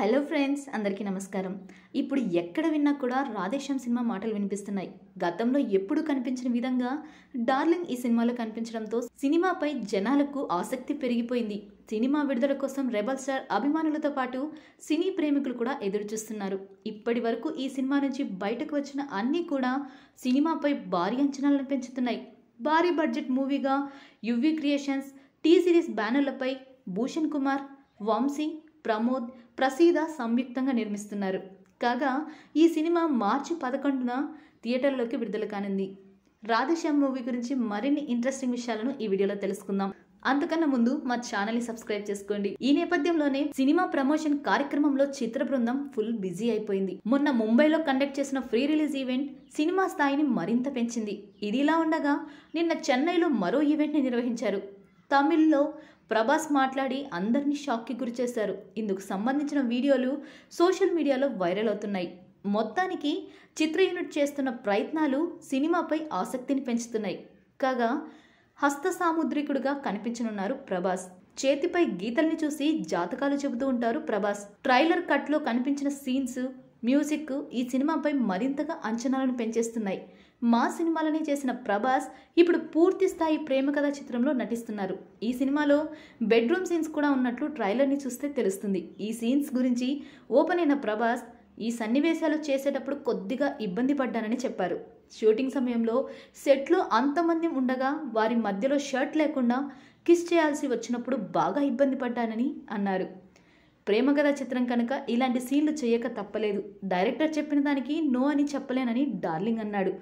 hello friends అందరికీ నమస్కారం ఇప్పుడు ఎక్కడ విన్నా కూడా రాధేశ్యామ్ సినిమా మాటలు వినిపిస్తున్నాయి గతంలో ఎప్పుడు కనిపించిన విధంగా డార్లింగ్ ఈ సినిమాలో కనిపించడంతో సినిమాపై జనాలకు ఆసక్తి పెరిగిపోయింది సినిమా విడుదల కోసం రెబల్ స్టార్ అభిమానులతో పాటు సినీ ప్రేమికులు కూడా ఎదురుచూస్తున్నారు ఇప్పటి వరకు ఈ సినిమా నుంచి బయటకు వచ్చిన అన్నీ కూడా సినిమాపై భారీ అంచనాలను పెంచుతున్నాయి భారీ బడ్జెట్ మూవీగా యువి క్రియేషన్స్ టీ సిరీస్ బ్యానర్లపై భూషణ్ కుమార్ వంశీ ప్రమోద్ ప్రసీద సంయుక్తంగా నిర్మిస్తున్నారు కాగా ఈ సినిమా మార్చి పదకొండున థియేటర్లోకి విడుదల కానుంది రాధశ్యామ్ మూవీ గురించి మరిన్ని ఇంట్రెస్టింగ్ విషయాలను ఈ వీడియోలో తెలుసుకుందాం అంతకన్నా ముందు మా ఛానల్ని సబ్స్క్రైబ్ చేసుకోండి ఈ నేపథ్యంలోనే సినిమా ప్రమోషన్ కార్యక్రమంలో చిత్ర బృందం ఫుల్ బిజీ అయిపోయింది మొన్న ముంబైలో కండక్ట్ చేసిన ఫ్రీ రిలీజ్ ఈవెంట్ సినిమా స్థాయిని మరింత పెంచింది ఇది ఇలా ఉండగా నిన్న చెన్నైలో మరో ఈవెంట్ని నిర్వహించారు తమిళ్లో ప్రభాస్ మాట్లాడి అందరినీ షాక్కి గురి చేశారు ఇందుకు సంబంధించిన వీడియోలు సోషల్ మీడియాలో వైరల్ అవుతున్నాయి మొత్తానికి చిత్ర యూనిట్ చేస్తున్న ప్రయత్నాలు సినిమాపై ఆసక్తిని పెంచుతున్నాయి కాగా హస్త సాముద్రికుడుగా కనిపించనున్నారు ప్రభాస్ చేతిపై గీతల్ని చూసి జాతకాలు చెబుతూ ఉంటారు ప్రభాస్ ట్రైలర్ కట్లో కనిపించిన సీన్స్ మ్యూజిక్ ఈ సినిమాపై మరింతగా అంచనాలను పెంచేస్తున్నాయి మా సినిమాలని చేసిన ప్రభాస్ ఇప్పుడు పూర్తి స్థాయి ప్రేమ కథా చిత్రంలో నటిస్తున్నారు ఈ సినిమాలో బెడ్రూమ్ సీన్స్ కూడా ఉన్నట్లు ట్రైలర్ని చూస్తే తెలుస్తుంది ఈ సీన్స్ గురించి ఓపెన్ అయిన ప్రభాస్ ఈ సన్నివేశాలు చేసేటప్పుడు కొద్దిగా ఇబ్బంది పడ్డానని చెప్పారు షూటింగ్ సమయంలో సెట్లో అంతమంది ఉండగా వారి మధ్యలో షర్ట్ లేకుండా కిస్ చేయాల్సి వచ్చినప్పుడు బాగా ఇబ్బంది పడ్డానని అన్నారు ప్రేమ కథ చిత్రం కనుక ఇలాంటి సీన్లు చేయక తప్పలేదు డైరెక్టర్ చెప్పిన దానికి నో అని చెప్పలేనని డార్లింగ్ అన్నాడు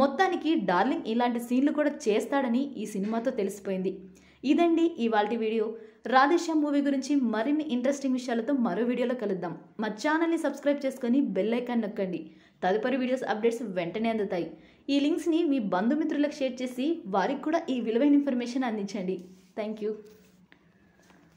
మొత్తానికి డార్లింగ్ ఇలాంటి సీన్లు కూడా చేస్తాడని ఈ సినిమాతో తెలిసిపోయింది ఇదండి ఇవాళ వీడియో రాధేశ్యామ్ మూవీ గురించి మరిన్ని ఇంట్రెస్టింగ్ విషయాలతో మరో వీడియోలో కలుద్దాం మా ఛానల్ని సబ్స్క్రైబ్ చేసుకొని బెల్ ఐకాన్ నొక్కండి తదుపరి వీడియోస్ అప్డేట్స్ వెంటనే అందుతాయి ఈ లింక్స్ని మీ బంధుమిత్రులకు షేర్ చేసి వారికి కూడా ఈ విలువైన ఇన్ఫర్మేషన్ అందించండి థ్యాంక్ యూ